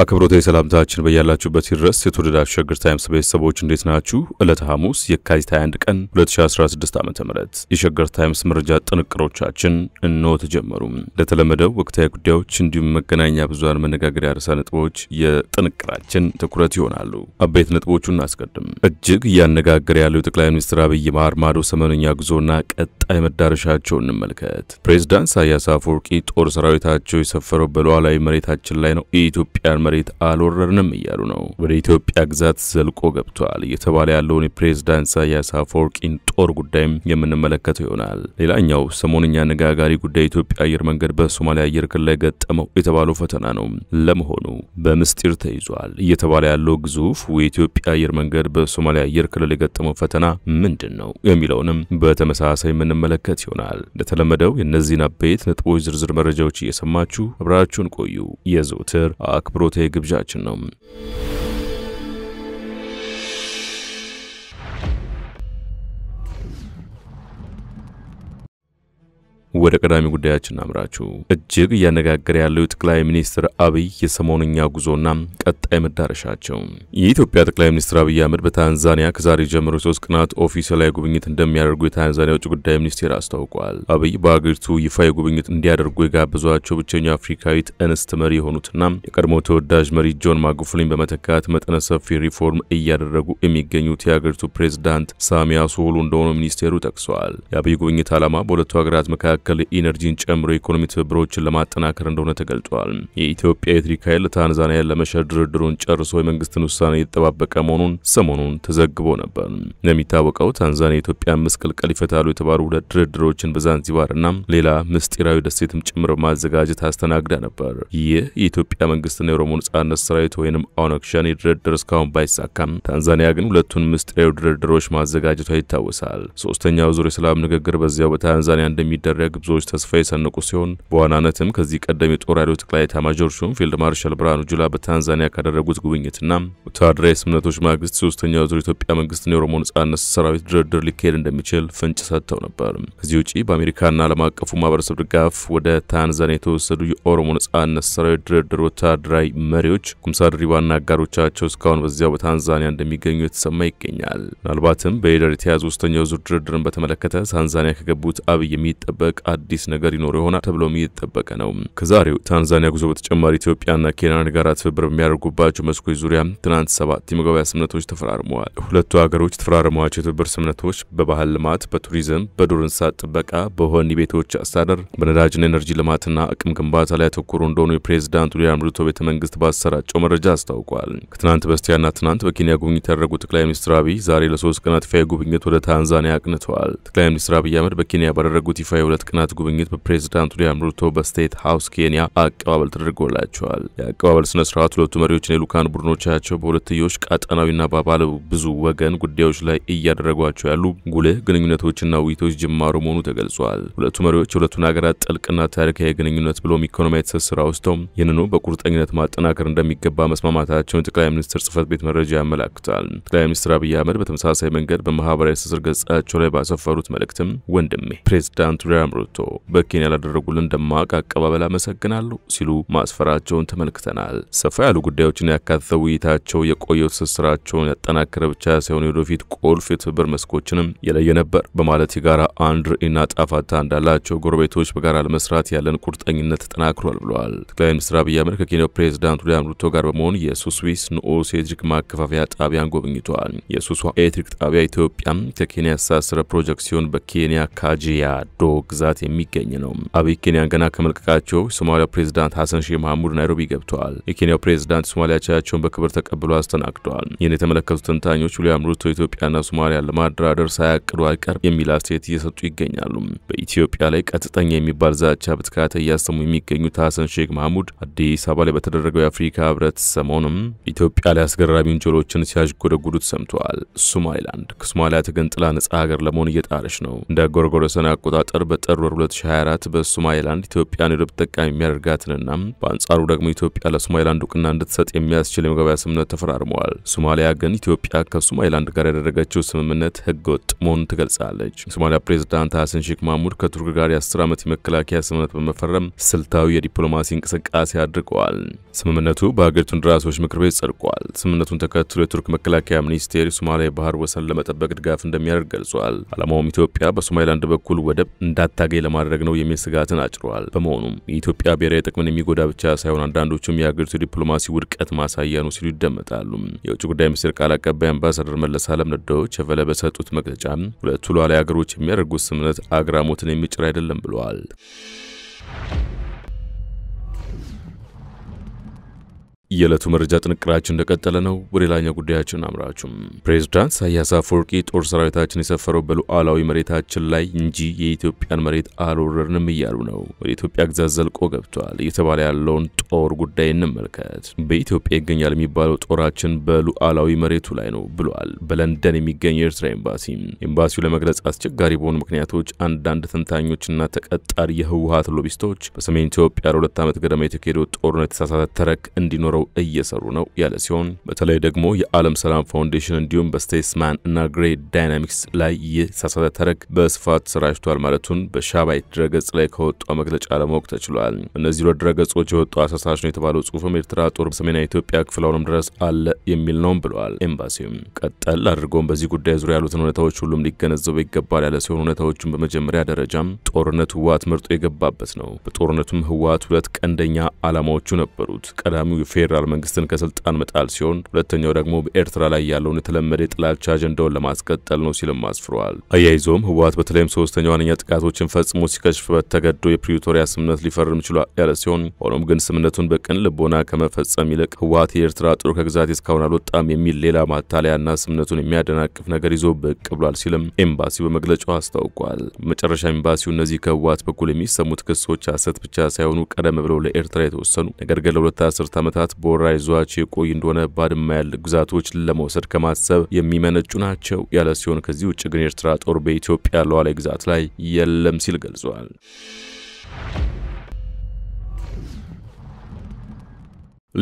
አክብሮታዊ ሰላምታችን በያላችሁበት ይድረስ። የተወደዳችሁ ሸገር ታይምስ ቤተሰቦች እንዴት ናችሁ? ዕለተ ሐሙስ የካቲት 21 ቀን 2016 ዓ ም የሸገር ታይምስ መረጃ ጥንቅሮቻችን እነሆ ተጀመሩ። ለተለመደው ወቅታዊ ጉዳዮች እንዲሁም መገናኛ ብዙሃን መነጋገሪያ ርዕሰ ነጥቦች የጥንቅራችን ትኩረት ይሆናሉ። አበይት ነጥቦቹ እናስቀድም። እጅግ እያነጋገረ ያለው የጠቅላይ ሚኒስትር አብይ ባህር ማዶ ሰሞነኛ ጉዞና ቀጣይ መዳረሻቸው እንመልከት። ፕሬዝዳንት ኢሳያስ አፈወርቂ ጦር ሰራዊታቸው የሰፈረው በሉዓላዊ መሬታችን ላይ ነው የኢትዮጵያን መሬት አልወረርንም እያሉ ነው። ወደ ኢትዮጵያ ግዛት ዘልቆ ገብቷል እየተባለ ያለውን የፕሬዝዳንት ኢሳያስ አፈወርቂን ጦር ጉዳይም የምንመለከተው ይሆናል። ሌላኛው ሰሞንኛ አነጋጋሪ ጉዳይ የኢትዮጵያ አየር መንገድ በሶማሊያ አየር ክልል ላይ ገጠመው የተባለው ፈተና ነው። ለመሆኑ በምስጢር ተይዟል እየተባለ ያለው ግዙፍ የኢትዮጵያ አየር መንገድ በሶማሊያ አየር ክልል የገጠመው ፈተና ምንድን ነው የሚለውንም በተመሳሳይ የምንመለከት ይሆናል። እንደተለመደው የእነዚህን አበይት ነጥቦች ዝርዝር መረጃዎች እየሰማችሁ አብራችሁን ቆዩ የዘውትር አክብሮት ሳምንታዊ ግብዣችን ነው። ወደ ቀዳሚ ጉዳያችን እናምራችሁ። እጅግ እያነጋገረ ያለው የጠቅላይ ሚኒስትር አብይ የሰሞንኛ ጉዞና ቀጣይ መዳረሻቸው የኢትዮጵያ ጠቅላይ ሚኒስትር አብይ አህመድ በታንዛኒያ ከዛሬ ጀምሮ ሶስት ቀናት ኦፊሴላዊ ጉብኝት እንደሚያደርጉ የታንዛኒያ ውጭ ጉዳይ ሚኒስቴር አስታውቋል። አብይ በአገሪቱ ይፋ ጉብኝት እንዲያደርጉ የጋበዟቸው ብቸኛው አፍሪካዊት እንስት መሪ የሆኑትና የቀድሞ ተወዳጅ መሪ ጆን ማጉፉሊን በመተካት መጠነ ሰፊ ሪፎርም እያደረጉ የሚገኙት የአገሪቱ ፕሬዝዳንት ሳሚያ ሶሉ እንደሆኑ ሚኒስቴሩ ጠቅሰዋል። የአብይ ጉብኝት ዓላማ በሁለቱ ሀገራት መካከል ለምሳሌ ኢነርጂን ጨምሮ የኢኮኖሚ ትብብሮችን ለማጠናከር እንደሆነ ተገልጿል። የኢትዮጵያ የኤሌክትሪክ ኃይል ታንዛኒያ ለመሸር ድርድሩን ጨርሶ የመንግስትን ውሳኔ የተጠባበቀ መሆኑን ሰሞኑን ተዘግቦ ነበር። እንደሚታወቀው ታንዛኒያ የኢትዮጵያ ምስቅልቅል ይፈታሉ የተባሉ ሁለት ድርድሮችን በዛንዚባርና ሌላ ምስጢራዊ ደሴትም ጭምር በማዘጋጀት አስተናግዳ ነበር። ይህ የኢትዮጵያ መንግስትና የኦሮሞ ነጻነት ሰራዊት ወይንም አውነግ ሸኔ ድርድር እስካሁን ባይሳካም ታንዛኒያ ግን ሁለቱን ምስጢራዊ ድርድሮች ማዘጋጀቷ ይታወሳል። ሶስተኛው ዙር የሰላም ንግግር በዚያው በታንዛኒያ እንደሚደረግ ግብዞች ተስፋ የሰነቁ ሲሆን በዋናነትም ከዚህ ቀደም የጦር ኃይሎች ጠቅላይ ኤታማዦር ሹም ፊልድ ማርሻል ብርሃኑ ጁላ በታንዛኒያ ካደረጉት ጉብኝትና ወታደራዊ ስምምነቶች ማግስት ሶስተኛ ዙር ኢትዮጵያ መንግስትን የኦሮሞ ነጻነት ሰራዊት ድርድር ሊካሄድ እንደሚችል ፍንጭ ሰጥተው ነበር። ከዚህ ውጪ በአሜሪካና ዓለም አቀፉ ማህበረሰብ ድጋፍ ወደ ታንዛኒያ የተወሰዱ የኦሮሞ ነጻነት ሰራዊት ድርድር ወታደራዊ መሪዎች ኩምሳ ድሪባና አጋሮቻቸው እስካሁን በዚያው በታንዛኒያ እንደሚገኙ የተሰማ ይገኛል። ምናልባትም በኢደር የተያዙ ሶስተኛው ዙር ድርድርን በተመለከተ ታንዛኒያ ከገቡት አብይ የሚጠበቅ አዲስ ነገር ይኖር ይሆናል ተብሎም እየተጠበቀ ነው። ከዛሬው ታንዛኒያ ጉዞ በተጨማሪ ኢትዮጵያና ኬንያን ጋራ ትብብር በሚያደርጉባቸው መስኮች ዙሪያ ትናንት ሰባት የመግባቢያ ስምነቶች ተፈራርመዋል። ሁለቱ ሀገሮች ተፈራርመዋቸው የትብብር ስምነቶች በባህል ልማት፣ በቱሪዝም፣ በዱር እንስሳት ጥበቃ፣ በወህኒ ቤቶች አስተዳደር፣ በነዳጅና ኤነርጂ ልማትና አቅም ግንባታ ላይ ያተኮሩ እንደሆኑ የፕሬዚዳንቱ ሊያን ሩቶ ቤተ መንግስት ባሰራጨው መረጃ አስታውቋል። ከትናንት በስቲያና ትናንት በኬንያ ጉብኝት ያደረጉ ጠቅላይ ሚኒስትር አብይ ዛሬ ለሶስት ቀናት ይፋዊ ጉብኝት ወደ ታንዛኒያ አቅንተዋል። ጠቅላይ ሚኒስትር አብይ አህመድ በኬንያ ባደረጉት ይፋ የሁለት ቀናት ቀናት ጉብኝት በፕሬዝዳንት ዊልያም ሩቶ በስቴት ሃውስ ኬንያ አቀባበል ተደርጎላቸዋል። የአቀባበል ስነ ስርዓት ሁለቱ መሪዎችና የልዑካን ቡድኖቻቸው በሁለትዮሽ ቀጠናዊና በባለ ብዙ ወገን ጉዳዮች ላይ እያደረጓቸው ያሉ ጉልህ ግንኙነቶችና ውይይቶች ጅማሮ መሆኑ ተገልጿል። ሁለቱ መሪዎች የሁለቱን ሀገራት ጥልቅና ታሪካዊ ግንኙነት ብሎም ኢኮኖሚያዊ ትስስር አውስተው ይህንኑ በቁርጠኝነት ማጠናከር እንደሚገባ መስማማታቸውን የጠቅላይ ሚኒስትር ጽህፈት ቤት መረጃ ያመላክታል። ጠቅላይ ሚኒስትር አብይ አህመድ በተመሳሳይ መንገድ በማህበራዊ ትስስር ገጻቸው ላይ ባሰፈሩት መልእክትም ወንድሜ ፕሬዝዳንት ዊልያም ሩቶ ወጥቶ በኬንያ ላደረጉልን ደማቅ አቀባበል አመሰግናለሁ ሲሉ ማስፈራቸውን ተመልክተናል። ሰፋ ያሉ ጉዳዮችን ያካተተው ውይይታቸው የቆየው ትስስራቸውን ያጠናከረ ብቻ ሳይሆን የወደፊት ቁልፍ የትብብር መስኮችንም የለየ ነበር በማለት የጋራ አንድ ርዕይና ጣፋታ እንዳላቸው ጎረቤቶች በጋራ ለመስራት ያለን ቁርጠኝነት ተጠናክሯል ብለዋል። ጠቅላይ ሚኒስትር አብይ አህመድ ከኬንያው ፕሬዚዳንት ዊልያም ሩቶ ጋር በመሆን የሱስዊስ ንዑስ የኤሌክትሪክ ማከፋፈያ ጣቢያን ጎብኝተዋል። የሱስ ኤሌክትሪክ ጣቢያ ኢትዮጵያ ከኬንያ ያስተሳሰረ ፕሮጀክት ሲሆን በኬንያ ካጂያዶ ግዛት የሚገኝ ነው። አብይ ኬንያን ገና ከመልቀቃቸው የሶማሊያ ፕሬዚዳንት ሐሰን ሼህ መሐሙድ ናይሮቢ ገብተዋል። የኬንያው ፕሬዚዳንት የሶማሊያ አቻቸውን በክብር ተቀብሎ አስተናግደዋል። ይህን የተመለከቱ ተንታኞች ዊልያም ሩቶ ኢትዮጵያና ሶማሊያ ለማደራደር ሳያቅዱ አይቀርም የሚል አስተያየት እየሰጡ ይገኛሉ። በኢትዮጵያ ላይ ቀጥተኛ የሚባል ዛቻ በተከታታይ እያሰሙ የሚገኙት ሐሰን ሼክ መሐሙድ አዲስ አበባ ላይ በተደረገው የአፍሪካ ህብረት ሰሞኑም ኢትዮጵያ ላይ አስገራሚ ወንጀሎችን ሲያዥጎደጉዱ ተሰምተዋል። ሶማሊላንድ ከሶማሊያ ተገንጥላ ነጻ ሀገር ለመሆን እየጣረች ነው። እንደ ጎርጎረሰን አቆጣጠር በጥር ወር 2024 በሶማሌላንድ ኢትዮጵያን የወደብ ተጠቃሚ የሚያደርጋትንና በአንጻሩ ደግሞ ኢትዮጵያ ለሶማሌላንድ እውቅና እንድትሰጥ የሚያስችል የመግባቢያ ስምምነት ተፈራርመዋል። ሶማሊያ ግን ኢትዮጵያ ከሶማሌላንድ ጋር ያደረገችው ስምምነት ህገወጥ መሆኑን ትገልጻለች። የሶማሊያ ፕሬዝዳንት ሀሰን ሼክ ማህሙድ ከቱርክ ጋር የ10 ዓመት የመከላከያ ስምምነት በመፈረም ስልታዊ የዲፕሎማሲ እንቅስቃሴ አድርገዋል። ስምምነቱ በሀገሪቱ እንደራሴዎች ምክር ቤት ጸድቋል። ስምምነቱን ተከትሎ የቱርክ መከላከያ ሚኒስቴር የሶማሊያ የባህር ወሰን ለመጠበቅ ድጋፍ እንደሚያደርግ ገልጿል። አላማውም ኢትዮጵያ በሶማሌላንድ በኩል ወደብ እንዳታገኝ ለማድረግ ነው የሚል ስጋትን አጭሯል። በመሆኑም የኢትዮጵያ ብሔራዊ ጥቅምን የሚጎዳ ብቻ ሳይሆን አንዳንዶቹም የሀገሪቱ ዲፕሎማሲ ውድቀት ማሳያ ነው ሲሉ ይደመጣሉ። የውጭ ጉዳይ ሚኒስትር ቃል አቀባይ አምባሳደር መለስ አለም ነዳዎች ቸቨለ በሰጡት መግለጫ ሁለቱ ሉዓላዊ ሀገሮች የሚያደርጉት ስምምነት አግራሞትን የሚጭር አይደለም ብለዋል። የዕለቱ መረጃ ጥንቅራችን እንደቀጠለ ነው። ወደ ሌላኛው ጉዳያችን አምራችሁም ፕሬዝዳንት ኢሳያስ አፈወርቂ ጦር ሰራዊታችን የሰፈረው በሉዓላዊ መሬታችን ላይ እንጂ የኢትዮጵያን መሬት አልወረርንም እያሉ ነው። ወደ ኢትዮጵያ ግዛት ዘልቆ ገብቷል እየተባለ ያለውን ጦር ጉዳይ እንመልከት። በኢትዮጵያ ይገኛል የሚባለው ጦራችን በሉዓላዊ መሬቱ ላይ ነው ብሏል በለንደን የሚገኝ የኤርትራ ኤምባሲ። ኤምባሲው ለመግለጽ አስቸጋሪ በሆኑ ምክንያቶች አንዳንድ ተንታኞችና ተቀጣሪ የህወሀት ሎቢስቶች በሰሜን ኢትዮጵያ ለሁለት ዓመት ገደማ የተካሄደው ጦርነት የተሳሳተ ተረክ እንዲኖረው ተባብረው እየሰሩ ነው ያለ ሲሆን በተለይ ደግሞ የዓለም ሰላም ፋውንዴሽን እንዲሁም በስቴትስማን እና ግሬ ዳይናሚክስ ላይ የተሳሳተ ተረክ በስፋት ሰራጭቷል ማለቱን በሻባይት ድረገጽ ላይ ከወጣው መግለጫ ለማወቅ ተችሏል። እነዚህ ሁለት ድረገጾች የወጡ አሳሳች ነው የተባለው ጽሁፍም ኤርትራ ጦር በሰሜናዊ ኢትዮጵያ ክፍል አሁንም ድረስ አለ የሚል ነውም ብለዋል። ኤምባሲውም ቀጠል አድርጎም በዚህ ጉዳይ ዙሪያ ያሉትን ሁኔታዎች ሁሉም ሊገነዘቡ ይገባል ያለ ሲሆን ሁኔታዎቹን በመጀመሪያ ደረጃም ጦርነት ህወሓት መርጦ የገባበት ነው። በጦርነቱም ህወሓት ሁለት ቀንደኛ ዓላማዎቹ ነበሩት። ቀዳሚው የፌር የፌዴራል መንግስትን ከስልጣን መጣል ሲሆን ሁለተኛው ደግሞ በኤርትራ ላይ ያለውን የተለመደ የጥላቻ አጀንዳውን ለማስቀጠል ነው ሲልም አስፍረዋል። አያይዞም ህወሀት በተለይም ሶስተኛ ዋነኛ ጥቃቶችን ፈጽሞ ሲከሽፍበት ተገዶ የፕሪቶሪያ ስምምነት ሊፈርም ችሏል ያለ ሲሆን ሆኖም ግን ስምምነቱን በቅን ልቦና ከመፈጸም ይልቅ ህወሀት የኤርትራ ጥሩ ከግዛት እስካሁን አልወጣም የሚል ሌላ ማታለያና ስምምነቱን የሚያደናቅፍ ነገር ይዞ ብቅ ብሏል ሲልም ኤምባሲው በመግለጫው አስታውቋል። መጨረሻ ኤምባሲው እነዚህ ከህወሀት በኩል የሚሰሙት ክሶች ሀሰት ብቻ ሳይሆኑ ቀደም ብለው ለኤርትራ የተወሰኑ ነገር ግን ለሁለት አስርት ዓመታት ቦራ ይዟቸው የቆይ እንደሆነ ባድማ ያለ ግዛቶች ለመውሰድ ከማሰብ የሚመነጩ ናቸው ያለ ሲሆን ከዚህ ውጭ ግን ኤርትራ ጦር በኢትዮጵያ ሉዓላዊ ግዛት ላይ የለም ሲል ገልጿል።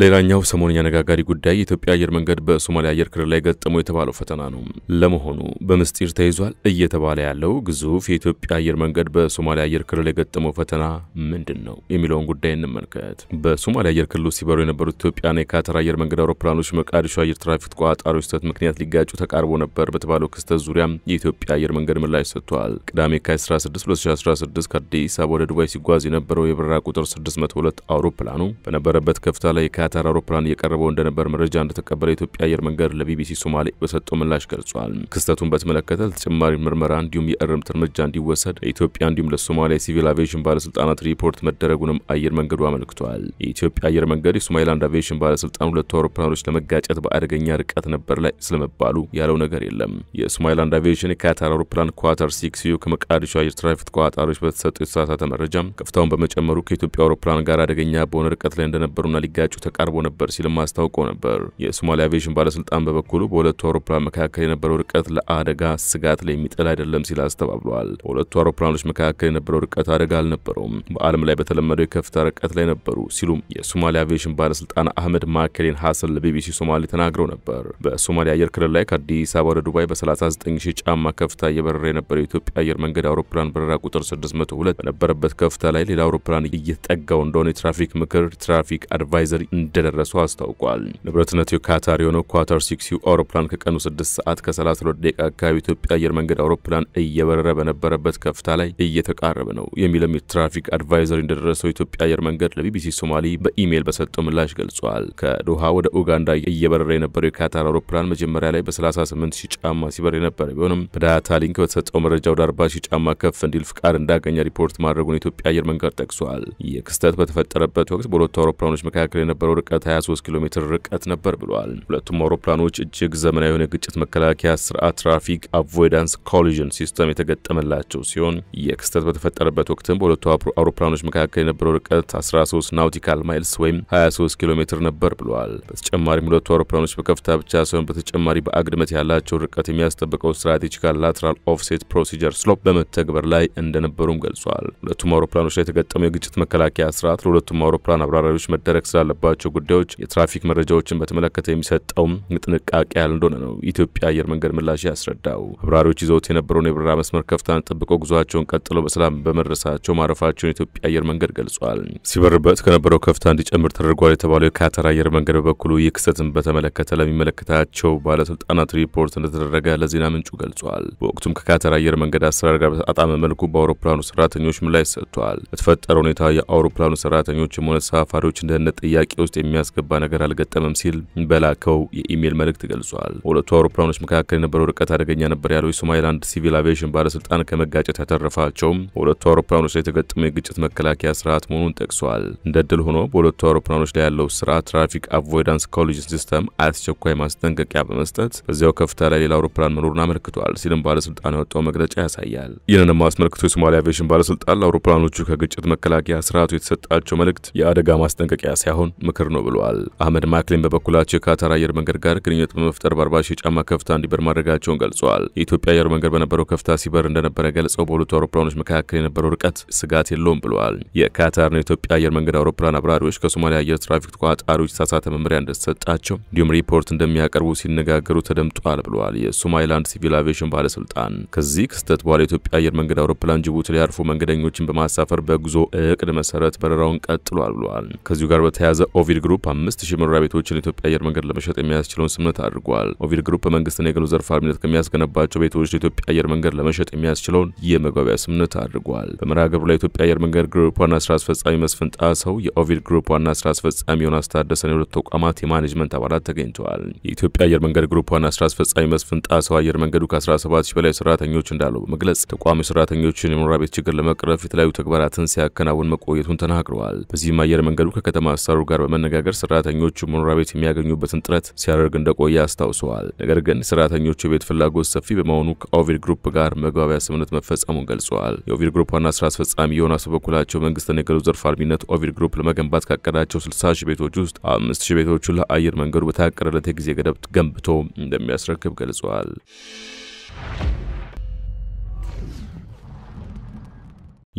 ሌላኛው ሰሞነኛ ነጋጋሪ ጉዳይ የኢትዮጵያ አየር መንገድ በሶማሊያ አየር ክልል ላይ ገጠመው የተባለው ፈተና ነው። ለመሆኑ በምስጢር ተይዟል እየተባለ ያለው ግዙፍ የኢትዮጵያ አየር መንገድ በሶማሊያ አየር ክልል የገጠመው ፈተና ምንድን ነው የሚለውን ጉዳይ እንመልከት። በሶማሊያ አየር ክልል ሲበሩ የነበሩት ኢትዮጵያና የካተር አየር መንገድ አውሮፕላኖች መቃዲሾ አየር ትራፊክ ተቆጣጣሪዎች ስህተት ምክንያት ሊጋጩ ተቃርቦ ነበር በተባለው ክስተት ዙሪያም የኢትዮጵያ አየር መንገድ ምላሽ ሰጥቷል። ቅዳሜ ካ 16 2016 ከአዲስ አበባ ወደ ዱባይ ሲጓዝ የነበረው የበረራ ቁጥር 602 አውሮፕላኑ በነበረበት ከፍታ ላይ ከካታር አውሮፕላን እየቀረበው እንደነበር መረጃ እንደተቀበለ የኢትዮጵያ አየር መንገድ ለቢቢሲ ሶማሌ በሰጠው ምላሽ ገልጿል። ክስተቱን በተመለከተ ተጨማሪ ምርመራ እንዲሁም የእርምት እርምጃ እንዲወሰድ ለኢትዮጵያ እንዲሁም ለሶማሊያ ሲቪል አቪዬሽን ባለስልጣናት ሪፖርት መደረጉንም አየር መንገዱ አመልክቷል። የኢትዮጵያ አየር መንገድ የሶማሊላንድ አቪዬሽን ባለስልጣን ሁለቱ አውሮፕላኖች ለመጋጨት በአደገኛ ርቀት ነበር ላይ ስለመባሉ ያለው ነገር የለም። የሶማሊላንድ አቪዬሽን የካታር አውሮፕላን ኳታር ሲክስዩ ከመቃዲሾ አየር ትራፊክ ቋጣሪዎች በተሰጡ የተሳሳተ መረጃ ከፍታውን በመጨመሩ ከኢትዮጵያ አውሮፕላን ጋር አደገኛ በሆነ ርቀት ላይ እንደነበሩና ሊጋጩ ተቃርቦ ነበር ሲልም ማስታውቀ ነበር። የሶማሊያ አቪዬሽን ባለስልጣን በበኩሉ በሁለቱ አውሮፕላን መካከል የነበረው ርቀት ለአደጋ ስጋት ላይ የሚጥል አይደለም ሲል አስተባብሏል። በሁለቱ አውሮፕላኖች መካከል የነበረው ርቀት አደጋ አልነበረውም፣ በዓለም ላይ በተለመደው የከፍታ ርቀት ላይ ነበሩ ሲሉም የሶማሊያ አቪዬሽን ባለስልጣን አህመድ ማከሌን ሀሰን ለቢቢሲ ሶማሌ ተናግረው ነበር። በሶማሊያ አየር ክልል ላይ ከአዲስ አበባ ወደ ዱባይ በ39 ሺህ ጫማ ከፍታ እየበረረ የነበረው የኢትዮጵያ አየር መንገድ አውሮፕላን በረራ ቁጥር 602 በነበረበት ከፍታ ላይ ሌላ አውሮፕላን እየተጠጋው እንደሆነ የትራፊክ ምክር ትራፊክ አድቫይዘር እንደደረሱ አስታውቋል። ንብረትነቱ የካታር የሆነው ኳታር ሲክሲው አውሮፕላን ከቀኑ 6 ሰዓት ከ32 ደቂቃ አካባቢ ኢትዮጵያ አየር መንገድ አውሮፕላን እየበረረ በነበረበት ከፍታ ላይ እየተቃረበ ነው የሚለም የትራፊክ አድቫይዘሪ እንደደረሰው ኢትዮጵያ አየር መንገድ ለቢቢሲ ሶማሊ በኢሜይል በሰጠው ምላሽ ገልጿል። ከዶሃ ወደ ኡጋንዳ እየበረረ የነበረው የካታር አውሮፕላን መጀመሪያ ላይ በ38 ሺ ጫማ ሲበር የነበረ ቢሆንም በዳታሊንክ በተሰጠው መረጃ ወደ 40 ሺ ጫማ ከፍ እንዲል ፍቃድ እንዳገኘ ሪፖርት ማድረጉን የኢትዮጵያ አየር መንገድ ጠቅሷል። ይህ ክስተት በተፈጠረበት ወቅት በሁለቱ አውሮፕላኖች መካከል የነበረው የነበረው ርቀት 23 ኪሎ ሜትር ርቀት ነበር ብለዋል። ሁለቱም አውሮፕላኖች እጅግ ዘመናዊ የሆነ ግጭት መከላከያ ስርዓት ትራፊክ አቮይዳንስ ኮሊዥን ሲስተም የተገጠመላቸው ሲሆን የክስተት በተፈጠረበት ወቅትም በሁለቱ አውሮፕላኖች መካከል የነበረው ርቀት 13 ናውቲካል ማይልስ ወይም 23 ኪሎ ሜትር ነበር ብለዋል። በተጨማሪም ሁለቱ አውሮፕላኖች በከፍታ ብቻ ሳይሆን በተጨማሪ በአግድመት ያላቸውን ርቀት የሚያስጠብቀው ስትራቴጂካል ላትራል ኦፍሴት ፕሮሲጀር ስሎፕ በመተግበር ላይ እንደነበሩም ገልጿል። ሁለቱም አውሮፕላኖች ላይ የተገጠመው የግጭት መከላከያ ስርዓት ለሁለቱም አውሮፕላን አብራራሪዎች መደረግ ስላለባቸው ባላቸው ጉዳዮች የትራፊክ መረጃዎችን በተመለከተ የሚሰጠውም ጥንቃቄ ያህል እንደሆነ ነው ኢትዮጵያ አየር መንገድ ምላሽ ያስረዳው። አብራሪዎች ይዘውት የነበረውን የበረራ መስመር ከፍታን ጠብቆ ጉዞቸውን ቀጥለው በሰላም በመድረሳቸው ማረፋቸውን የኢትዮጵያ አየር መንገድ ገልጿል። ሲበርበት ከነበረው ከፍታ እንዲጨምር ተደርጓል የተባለው የካተር አየር መንገድ በበኩሉ ይህ ክስተትን በተመለከተ ለሚመለከታቸው ባለስልጣናት ሪፖርት እንደተደረገ ለዜና ምንጩ ገልጿል። በወቅቱም ከካተር አየር መንገድ አሰራር ጋር በተጣጣመ መልኩ በአውሮፕላኑ ሰራተኞች ምላሽ ሰጥቷል። በተፈጠረ ሁኔታ የአውሮፕላኑ ሰራተኞችም ሆነ ተሳፋሪዎች እንደህነት ጥያቄ ውስጥ የሚያስገባ ነገር አልገጠመም ሲል በላከው የኢሜይል መልእክት ገልጿል። በሁለቱ አውሮፕላኖች መካከል የነበረው ርቀት አደገኛ ነበር ያለው የሶማሊላንድ ሲቪል አቪዬሽን ባለስልጣን ከመጋጨት ያተረፋቸውም በሁለቱ አውሮፕላኖች ላይ የተገጠመው የግጭት መከላከያ ስርዓት መሆኑን ጠቅሷል። እንደ ድል ሆኖ በሁለቱ አውሮፕላኖች ላይ ያለው ስርዓት ትራፊክ አቮይዳንስ ኮሊዥን ሲስተም አስቸኳይ ማስጠንቀቂያ በመስጠት በዚያው ከፍታ ላይ ሌላ አውሮፕላን መኖሩን አመልክቷል ሲልም ባለስልጣን ያወጣው መግለጫ ያሳያል። ይህንንም አስመልክቶ የሶማሊያ አቪዬሽን ባለስልጣን ለአውሮፕላኖቹ ከግጭት መከላከያ ስርዓቱ የተሰጣቸው መልእክት የአደጋ ማስጠንቀቂያ ሳይሆን ምክር ነው ብለዋል። አህመድ ማክሊን በበኩላቸው የካታር አየር መንገድ ጋር ግንኙነት በመፍጠር በአርባ ሺህ ጫማ ከፍታ እንዲበር ማድረጋቸውን ገልጸዋል። የኢትዮጵያ አየር መንገድ በነበረው ከፍታ ሲበር እንደነበረ ገልጸው በሁለቱ አውሮፕላኖች መካከል የነበረው ርቀት ስጋት የለውም ብለዋል። የካታርና የኢትዮጵያ አየር መንገድ አውሮፕላን አብራሪዎች ከሶማሊያ አየር ትራፊክ ተቆጣጣሪዎች የተሳሳተ መመሪያ እንደተሰጣቸው እንዲሁም ሪፖርት እንደሚያቀርቡ ሲነጋገሩ ተደምጧል ብለዋል። የሶማሊላንድ ሲቪል አቪዬሽን ባለስልጣን ከዚህ ክስተት በኋላ የኢትዮጵያ አየር መንገድ አውሮፕላን ጅቡቲ ሊያርፉ መንገደኞችን በማሳፈር በጉዞ እቅድ መሰረት በረራውን ቀጥሏል ብለዋል። ከዚሁ ጋር በተያያዘ ኦቪድ ግሩፕ አምስት ሺህ መኖሪያ ቤቶችን ለኢትዮጵያ አየር መንገድ ለመሸጥ የሚያስችለውን ስምምነት አድርጓል። ኦቪድ ግሩፕ በመንግስትና የግሉ ዘርፍ አልሚነት ከሚያስገነባቸው ቤቶች ለኢትዮጵያ አየር መንገድ ለመሸጥ የሚያስችለውን የመግባቢያ ስምምነት አድርጓል። በመርሃ ግብሩ ላይ ኢትዮጵያ አየር መንገድ ግሩፕ ዋና ስራ አስፈጻሚ መስፍን ጣሰው፣ የኦቪድ ግሩፕ ዋና ስራ አስፈጻሚ ዮናስ ታደሰን የሁለት ተቋማት የማኔጅመንት አባላት ተገኝተዋል። የኢትዮጵያ አየር መንገድ ግሩፕ ዋና ስራ አስፈጻሚ መስፍን ጣሰው አየር መንገዱ ከ17 ሺህ በላይ ሰራተኞች እንዳለው በመግለጽ ተቋሚ ሰራተኞችን የመኖሪያ ቤት ችግር ለመቅረፍ የተለያዩ ተግባራትን ሲያከናውን መቆየቱን ተናግረዋል። በዚህም አየር መንገዱ ከከተማ አሰራሩ ጋር በመነጋገር ሰራተኞቹ መኖሪያ ቤት የሚያገኙበትን ጥረት ሲያደርግ እንደቆየ አስታውሰዋል። ነገር ግን ሰራተኞቹ የቤት ፍላጎት ሰፊ በመሆኑ ከኦቪድ ግሩፕ ጋር መግባቢያ ስምምነት መፈጸሙን ገልጸዋል። የኦቪድ ግሩፕ ዋና ስራ አስፈጻሚ ዮናስ በበኩላቸው መንግስትን የገዙ ዘርፍ አልሚነት ኦቪድ ግሩፕ ለመገንባት ካቀዳቸው 60 ሺህ ቤቶች ውስጥ አምስት ሺህ ቤቶቹ ለአየር መንገዱ በታቀደለት የጊዜ ገደብ ገንብቶ እንደሚያስረክብ ገልጸዋል።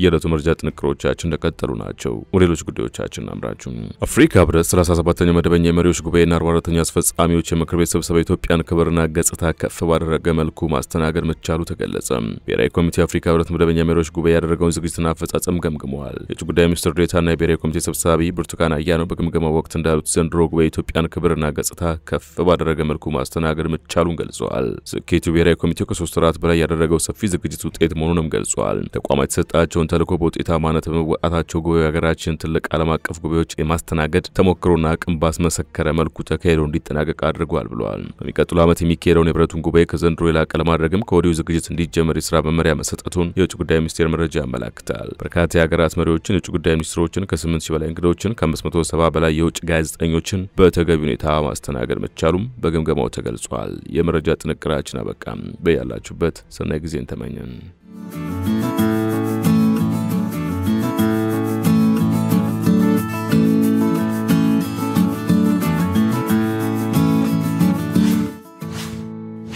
የዕለቱ መርጃ ጥንቅሮቻችን እንደቀጠሉ ናቸው። ሌሎች ጉዳዮቻችን አምራችሁ አፍሪካ ህብረት 37ኛው መደበኛ የመሪዎች ጉባኤና 44ኛ አስፈጻሚዎች የምክር ቤት ስብሰባ ኢትዮጵያን ክብርና ገጽታ ከፍ ባደረገ መልኩ ማስተናገድ መቻሉ ተገለጸ። ብሔራዊ ኮሚቴ አፍሪካ ህብረት መደበኛ የመሪዎች ጉባኤ ያደረገውን ዝግጅትና አፈጻጸም ገምግመዋል። የውጭ ጉዳይ ሚኒስትር ዴኤታና የብሔራዊ ኮሚቴ ሰብሳቢ ብርቱካን አያነው በግምገማው ወቅት እንዳሉት ዘንድሮ ጉባኤ ኢትዮጵያን ክብርና ገጽታ ከፍ ባደረገ መልኩ ማስተናገድ መቻሉን ገልጸዋል። ስኬቱ ብሔራዊ ኮሚቴው ከሶስት ወራት በላይ ያደረገው ሰፊ ዝግጅት ውጤት መሆኑንም ገልጿል። ተቋማት የተሰጣቸው ያላቸውን ተልዕኮ በውጤታማነት በመወጣታቸው ጉባኤው የሀገራችን ትልቅ ዓለም አቀፍ ጉባኤዎች የማስተናገድ ተሞክሮና አቅም ባስመሰከረ መልኩ ተካሂዶ እንዲጠናቀቅ አድርጓል ብለዋል። በሚቀጥሉ ዓመት የሚካሄደውን የህብረቱን ጉባኤ ከዘንድሮ የላቀ ለማድረግም ከወዲሁ ዝግጅት እንዲጀመር የስራ መመሪያ መሰጠቱን የውጭ ጉዳይ ሚኒስቴር መረጃ ያመላክታል። በርካታ የሀገራት መሪዎችን፣ የውጭ ጉዳይ ሚኒስትሮችን፣ ከ8 በላይ እንግዶችን፣ ከ570 በላይ የውጭ ጋዜጠኞችን በተገቢ ሁኔታ ማስተናገድ መቻሉም በግምገማው ተገልጿል። የመረጃ ጥንቅራችን አበቃም። በያላችሁበት ሰናይ ጊዜን ተመኘን።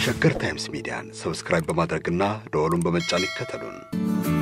ሸገር ታይምስ ሚዲያን ሰብስክራይብ በማድረግና ደወሉን በመጫን ይከተሉን።